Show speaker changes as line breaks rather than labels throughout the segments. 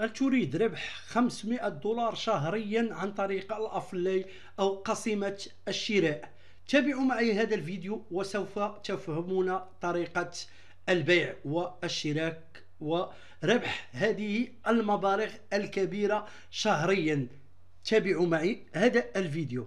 هل تريد ربح 500 دولار شهريا عن طريق الافلي او قسمة الشراء تابعوا معي هذا الفيديو وسوف تفهمون طريقه البيع والشراك وربح هذه المبالغ الكبيره شهريا تابعوا معي هذا الفيديو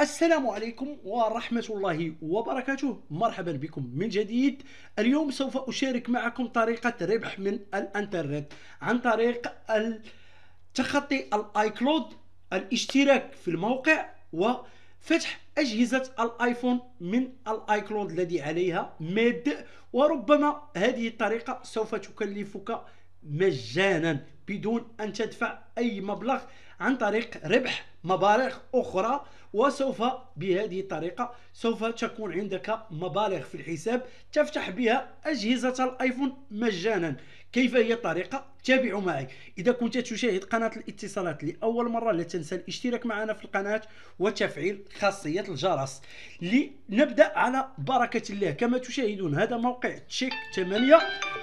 السلام عليكم ورحمة الله وبركاته مرحبا بكم من جديد اليوم سوف أشارك معكم طريقة ربح من الانترنت عن طريق تخطي الايكلود الاشتراك في الموقع وفتح أجهزة الايفون من الايكلود الذي عليها ميد وربما هذه الطريقة سوف تكلفك مجانا بدون أن تدفع أي مبلغ عن طريق ربح مبالغ أخرى وسوف بهذه الطريقة سوف تكون عندك مبالغ في الحساب تفتح بها أجهزة الآيفون مجانا كيف هي الطريقة؟ تابعوا معي إذا كنت تشاهد قناة الاتصالات لأول مرة لا تنسى الاشتراك معنا في القناة وتفعيل خاصية الجرس لنبدأ على بركة الله كما تشاهدون هذا موقع تشيك 8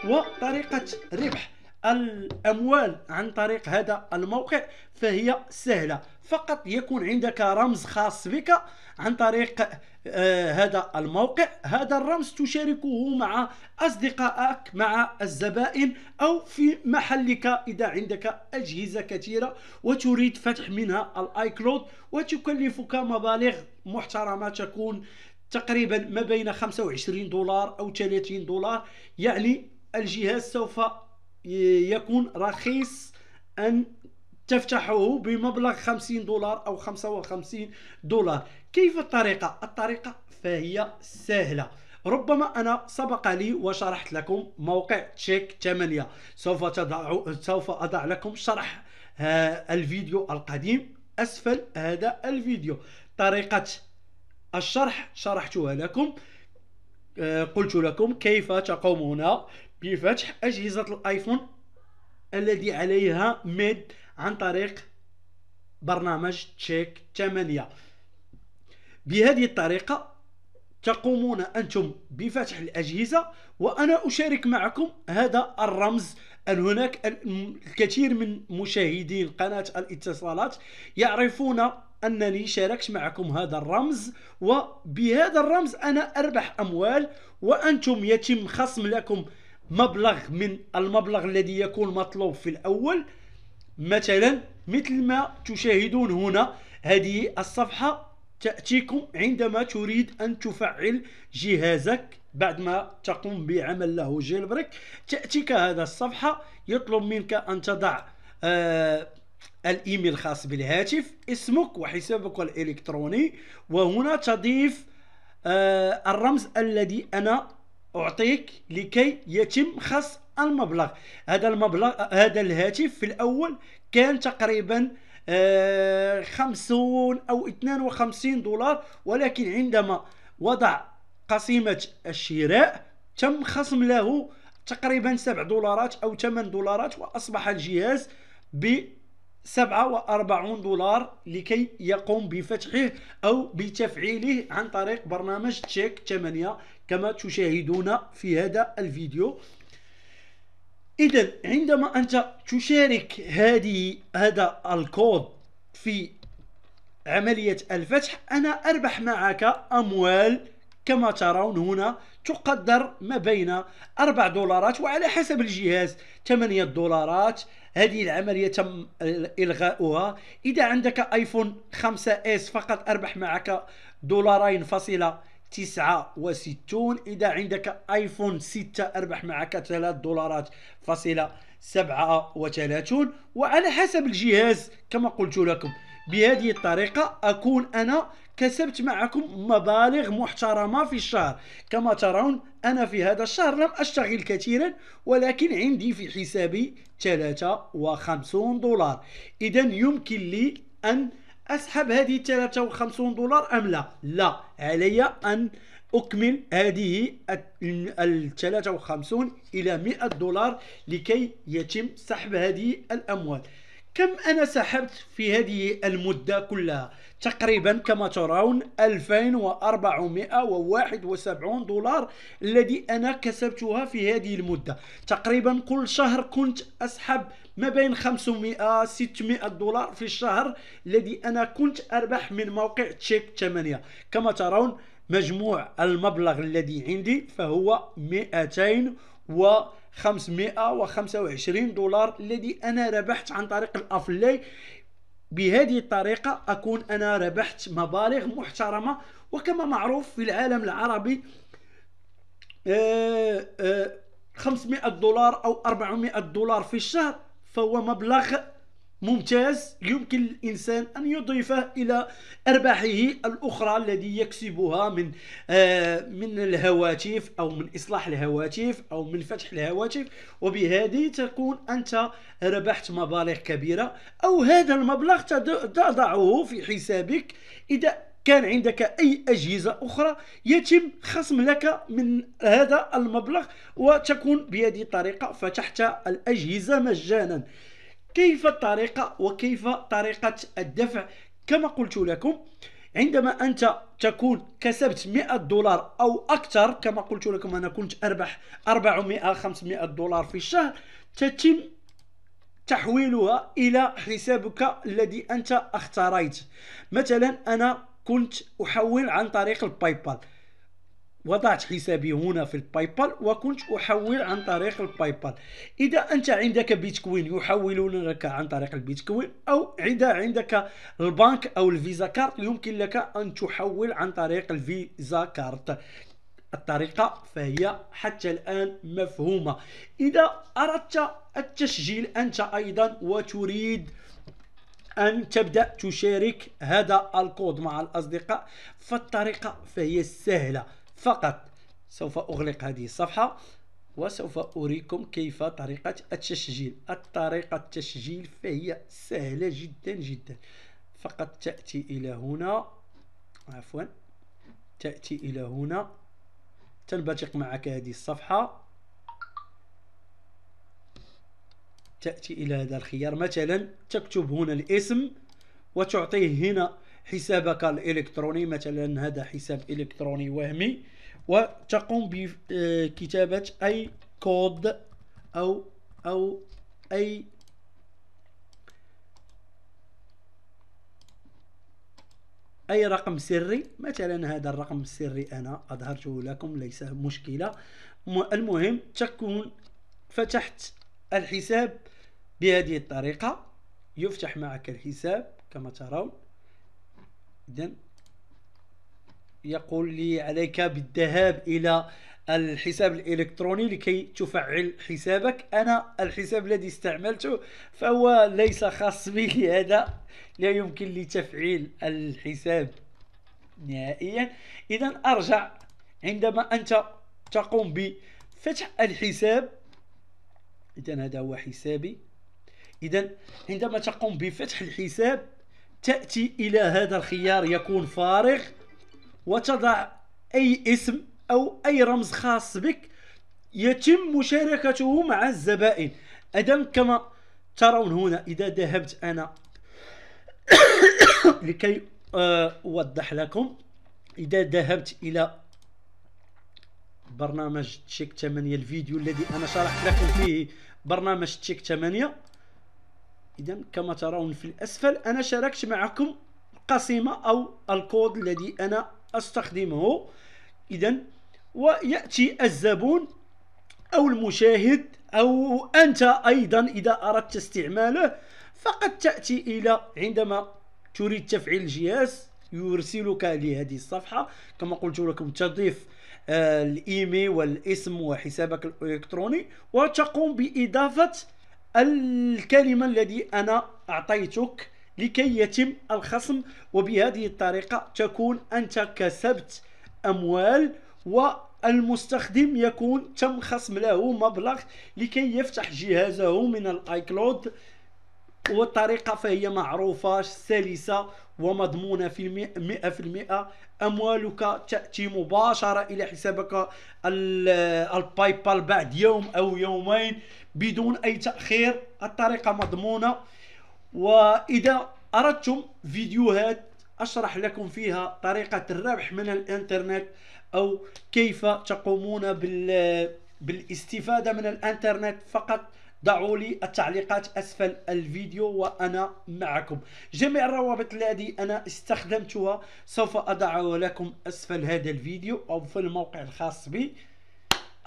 وطريقة ربح الاموال عن طريق هذا الموقع فهي سهله فقط يكون عندك رمز خاص بك عن طريق آه، هذا الموقع هذا الرمز تشاركه مع أصدقائك مع الزبائن أو في محلك إذا عندك أجهزة كثيرة وتريد فتح منها الآي كلود وتكلفك مبالغ محترمة تكون تقريبا ما بين 25 دولار أو 30 دولار يعني الجهاز سوف يكون رخيص أن تفتحه بمبلغ 50 دولار أو 55 دولار كيف الطريقة؟ الطريقة فهي سهلة ربما أنا سبق لي وشرحت لكم موقع تشيك 8 سوف, تضع... سوف أضع لكم شرح آه، الفيديو القديم أسفل هذا الفيديو طريقة الشرح شرحتها لكم آه، قلت لكم كيف تقومون بفتح أجهزة الآيفون الذي عليها ميد عن طريق برنامج تشيك 8 بهذه الطريقة تقومون أنتم بفتح الأجهزة وأنا أشارك معكم هذا الرمز ان هناك الكثير من مشاهدين قناة الاتصالات يعرفون أنني شاركت معكم هذا الرمز وبهذا الرمز أنا أربح أموال وأنتم يتم خصم لكم مبلغ من المبلغ الذي يكون مطلوب في الأول مثلا مثل ما تشاهدون هنا هذه الصفحة تأتيكم عندما تريد أن تفعل جهازك بعد ما تقوم بعمل له جيلبريك تأتيك هذا الصفحة يطلب منك أن تضع آه الإيميل الخاص بالهاتف اسمك وحسابك الإلكتروني وهنا تضيف آه الرمز الذي أنا أعطيك لكي يتم خص المبلغ هذا المبلغ هذا الهاتف في الأول كان تقريبا 50 آه، أو 52 دولار ولكن عندما وضع قسيمة الشراء تم خصم له تقريبا 7 دولارات أو 8 دولارات وأصبح الجهاز ب 47 دولار لكي يقوم بفتحه أو بتفعيله عن طريق برنامج تشيك 8 كما تشاهدون في هذا الفيديو إذا عندما أنت تشارك هذه هذا الكود في عملية الفتح أنا أربح معك أموال كما ترون هنا تقدر ما بين 4 دولارات وعلى حسب الجهاز 8 دولارات هذه العملية تم إلغاؤها إذا عندك آيفون 5 5S فقط أربح معك دولارين فاصلة 69 إذا عندك آيفون 6 أربح معك 3 دولارات فاصلة 37 وعلى حسب الجهاز كما قلت لكم بهذه الطريقة أكون أنا كسبت معكم مبالغ محترمة في الشهر كما ترون أنا في هذا الشهر لم أشتغل كثيرا ولكن عندي في حسابي 53 دولار إذا يمكن لي أن اسحب هذه 53 دولار ام لا لا علي ان اكمل هذه ال 53 الى 100 دولار لكي يتم سحب هذه الاموال كم أنا سحبت في هذه المدة كلها تقريبا كما ترون 2471 دولار الذي أنا كسبتها في هذه المدة تقريبا كل شهر كنت أسحب ما بين 500 600 دولار في الشهر الذي أنا كنت أربح من موقع تشيك 8 كما ترون مجموع المبلغ الذي عندي فهو 200 و 525 دولار الذي انا ربحت عن طريق الافلاي بهذه الطريقه اكون انا ربحت مبالغ محترمه وكما معروف في العالم العربي 500 آه، آه، دولار او 400 دولار في الشهر فهو مبلغ ممتاز يمكن الإنسان أن يضيفه إلى أرباحه الأخرى الذي يكسبها من آه، من الهواتف أو من إصلاح الهواتف أو من فتح الهواتف وبهذه تكون أنت ربحت مبالغ كبيرة أو هذا المبلغ تضعه في حسابك إذا كان عندك اي اجهزه اخرى يتم خصم لك من هذا المبلغ وتكون بهذه الطريقه فتحت الاجهزه مجانا كيف الطريقة وكيف طريقة الدفع كما قلت لكم عندما أنت تكون كسبت 100 دولار أو أكثر كما قلت لكم أنا كنت أربح 400 500 دولار في الشهر تتم تحويلها إلى حسابك الذي أنت اختاريت مثلا أنا كنت أحول عن طريق البايبال وضعت حسابي هنا في الباي بال وكنت احول عن طريق الباي بال اذا انت عندك بيتكوين يحولون لك عن طريق البيتكوين او اذا عندك البنك او الفيزا كارت يمكن لك ان تحول عن طريق الفيزا كارت الطريقة فهي حتى الآن مفهومة إذا أردت التسجيل أنت أيضا وتريد أن تبدأ تشارك هذا الكود مع الأصدقاء فالطريقة فهي سهلة فقط سوف أغلق هذه الصفحة وسوف أريكم كيف طريقة التسجيل الطريقة التسجيل فهي سهلة جدا جدا فقط تأتي إلى هنا عفوا تأتي إلى هنا تنبثق معك هذه الصفحة تأتي إلى هذا الخيار مثلا تكتب هنا الاسم وتعطيه هنا حسابك الإلكتروني مثلا هذا حساب إلكتروني وهمي وتقوم بكتابة أي كود أو أو أي اي رقم سري مثلا هذا الرقم السري انا اظهرته لكم ليس مشكله المهم تكون فتحت الحساب بهذه الطريقه يفتح معك الحساب كما ترون اذا يقول لي عليك بالذهاب الى الحساب الالكتروني لكي تفعل حسابك انا الحساب الذي استعملته فهو ليس خاص بي لهذا لا يمكن لي تفعيل الحساب نهائيا اذا ارجع عندما انت تقوم بفتح الحساب اذا هذا هو حسابي اذا عندما تقوم بفتح الحساب تاتي الى هذا الخيار يكون فارغ وتضع أي اسم أو أي رمز خاص بك يتم مشاركته مع الزبائن أدم كما ترون هنا إذا ذهبت أنا لكي آه، أوضح لكم إذا ذهبت إلى برنامج تشيك 8 الفيديو الذي أنا شرحت لكم فيه برنامج تشيك 8 إذا كما ترون في الأسفل أنا شاركت معكم قسيمة أو الكود الذي أنا أستخدمه إذا ويأتي الزبون أو المشاهد أو أنت أيضا إذا أردت استعماله فقد تأتي إلى عندما تريد تفعيل الجهاز يرسلك لهذه الصفحة كما قلت لكم تضيف آه، الايميل والاسم وحسابك الالكتروني وتقوم باضافه الكلمه الذي انا اعطيتك لكي يتم الخصم وبهذه الطريقة تكون أنت كسبت أموال والمستخدم يكون تم خصم له مبلغ لكي يفتح جهازه من الايكلود والطريقة فهي معروفة سلسة ومضمونة في المئة في المئة أموالك تأتي مباشرة إلى حسابك الباي بال بعد يوم أو يومين بدون أي تأخير الطريقة مضمونة وإذا أردتم فيديوهات أشرح لكم فيها طريقة الربح من الإنترنت أو كيف تقومون بال بالاستفادة من الإنترنت فقط ضعوا لي التعليقات أسفل الفيديو وأنا معكم جميع الروابط التي أنا استخدمتها سوف أضعها لكم أسفل هذا الفيديو أو في الموقع الخاص بي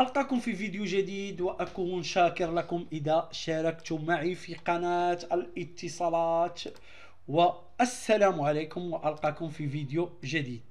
ألقاكم في فيديو جديد وأكون شاكر لكم إذا شاركتم معي في قناة الاتصالات والسلام عليكم وألقاكم في فيديو جديد